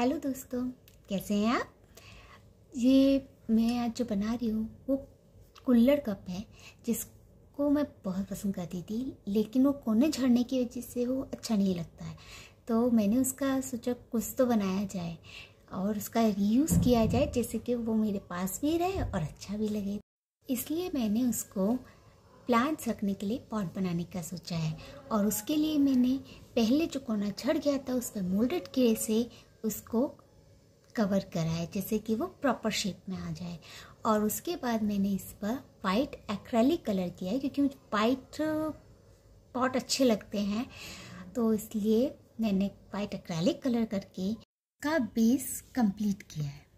hello दोस्तों कैसे हैं आप ये मैं आज जो बना रही हूँ वो कुल्लड़ कप है जिसको मैं बहुत पसंद करती थी लेकिन वो कोने झड़ने की वजह से वो अच्छा नहीं लगता है तो मैंने उसका सोचा कुछ तो बनाया जाए और उसका रीयूज़ किया जाए जैसे कि वो मेरे पास भी रहे और अच्छा भी लगे इसलिए मैंने उसको प्लांट्स रखने के लिए पॉट बनाने का सोचा है और उसके लिए मैंने पहले जो कोना झड़ गया था उस पर मोल्डेड ग्रे से उसको कवर करा है जैसे कि वो प्रॉपर शेप में आ जाए और उसके बाद मैंने इस पर वाइट एक्रेलिक कलर किया है क्योंकि मुझे वाइट uh, बहुत अच्छे लगते हैं तो इसलिए मैंने वाइट एक्रेलिक कलर करके का बेस कंप्लीट किया है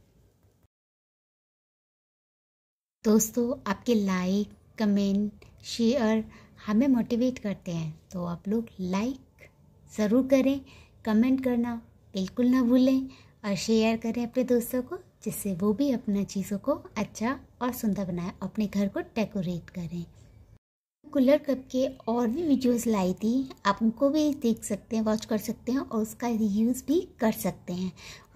दोस्तों आपके लाइक कमेंट शेयर हमें मोटिवेट करते हैं तो आप लोग लाइक ज़रूर करें कमेंट करना बिल्कुल ना भूलें और शेयर करें अपने दोस्तों को जिससे वो भी अपना चीज़ों को अच्छा और सुंदर बनाए अपने घर को डेकोरेट करें कूलर कप के और भी वीडियोस लाई थी आप उनको भी देख सकते हैं वॉच कर सकते हैं और उसका यूज़ भी कर सकते हैं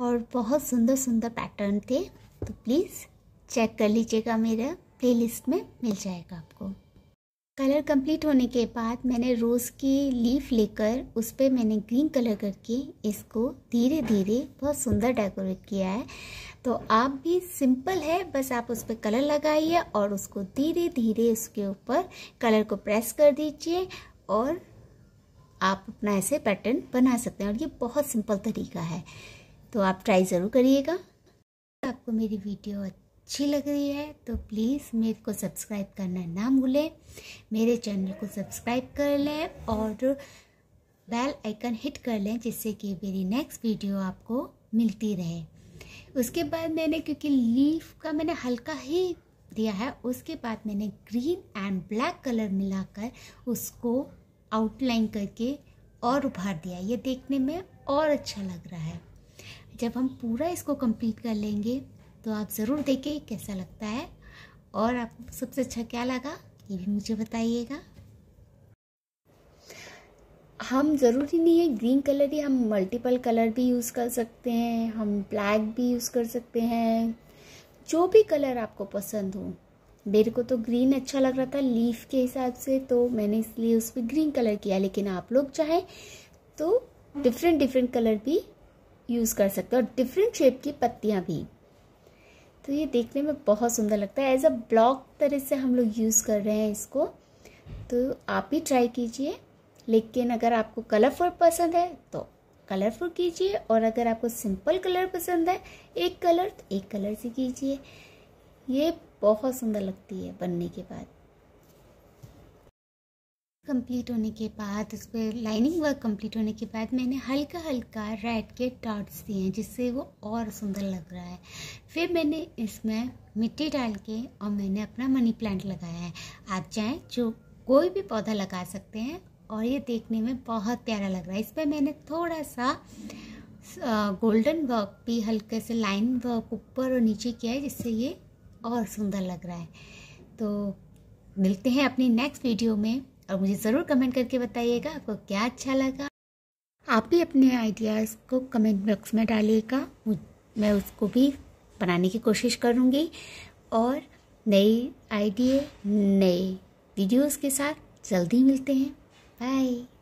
और बहुत सुंदर सुंदर पैटर्न थे तो प्लीज़ चेक कर लीजिएगा मेरा प्लेलिस्ट में मिल जाएगा आपको कलर कंप्लीट होने के बाद मैंने रोज़ की लीफ लेकर उस पर मैंने ग्रीन कलर करके इसको धीरे धीरे बहुत सुंदर डेकोरेट किया है तो आप भी सिंपल है बस आप उस पर कलर लगाइए और उसको धीरे धीरे उसके ऊपर कलर को प्रेस कर दीजिए और आप अपना ऐसे पैटर्न बना सकते हैं और ये बहुत सिंपल तरीका है तो आप ट्राई ज़रूर करिएगा आपको मेरी वीडियो अच्छी लग रही है तो प्लीज़ मेरे को सब्सक्राइब करना ना भूलें मेरे चैनल को सब्सक्राइब कर लें और बेल आइकन हिट कर लें जिससे कि मेरी नेक्स्ट वीडियो आपको मिलती रहे उसके बाद मैंने क्योंकि लीफ का मैंने हल्का ही दिया है उसके बाद मैंने ग्रीन एंड ब्लैक कलर मिलाकर उसको आउटलाइन करके और उभार दिया ये देखने में और अच्छा लग रहा है जब हम पूरा इसको कंप्लीट कर लेंगे तो आप ज़रूर देखें कैसा लगता है और आपको सबसे अच्छा क्या लगा ये भी मुझे बताइएगा हम ज़रूरी नहीं है ग्रीन कलर ही हम मल्टीपल कलर भी यूज़ कर सकते हैं हम ब्लैक भी यूज़ कर सकते हैं जो भी कलर आपको पसंद हो मेरे को तो ग्रीन अच्छा लग रहा था लीफ के हिसाब से तो मैंने इसलिए उस पर ग्रीन कलर किया लेकिन आप लोग चाहें तो डिफरेंट डिफरेंट कलर भी यूज़ कर सकते हो और डिफरेंट शेप की पत्तियाँ भी तो ये देखने में बहुत सुंदर लगता है एज अ ब्लॉक तरह से हम लोग यूज़ कर रहे हैं इसको तो आप ही ट्राई कीजिए लेकिन अगर आपको कलरफुल पसंद है तो कलरफुल कीजिए और अगर आपको सिंपल कलर पसंद है एक कलर तो एक कलर से कीजिए ये बहुत सुंदर लगती है बनने के बाद कंप्लीट होने के बाद उस पर लाइनिंग वर्क कंप्लीट होने के बाद मैंने हल्का हल्का रेड के डॉट्स दिए हैं जिससे वो और सुंदर लग रहा है फिर मैंने इसमें मिट्टी डाल के और मैंने अपना मनी प्लांट लगाया है आप चाहें जो कोई भी पौधा लगा सकते हैं और ये देखने में बहुत प्यारा लग रहा है इस पर मैंने थोड़ा सा गोल्डन वर्क भी हल्के से लाइन वर्क ऊपर और नीचे किया है जिससे ये और सुंदर लग रहा है तो मिलते हैं अपनी नेक्स्ट वीडियो में और मुझे ज़रूर कमेंट करके बताइएगा आपको क्या अच्छा लगा आप भी अपने आइडियाज़ को कमेंट बॉक्स में डालिएगा मैं उसको भी बनाने की कोशिश करूँगी और नए आइडिए नए वीडियोस के साथ जल्दी मिलते हैं बाय